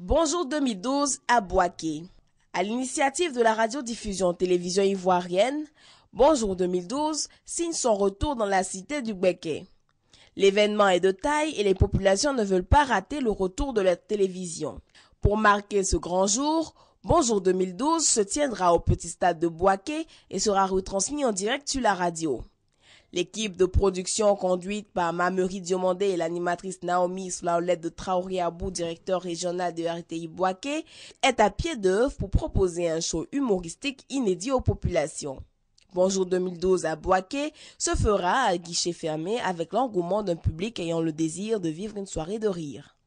Bonjour 2012 à Boaké. À l'initiative de la radiodiffusion télévision ivoirienne, Bonjour 2012 signe son retour dans la cité du Boaké. L'événement est de taille et les populations ne veulent pas rater le retour de la télévision. Pour marquer ce grand jour, Bonjour 2012 se tiendra au petit stade de Boaké et sera retransmis en direct sur la radio. L'équipe de production conduite par Mamery Diomandé et l'animatrice Naomi sous la de Traoré Abou, directeur régional de RTI Boaké, est à pied d'œuvre pour proposer un show humoristique inédit aux populations. Bonjour 2012 à Boaké se fera à guichet fermé avec l'engouement d'un public ayant le désir de vivre une soirée de rire.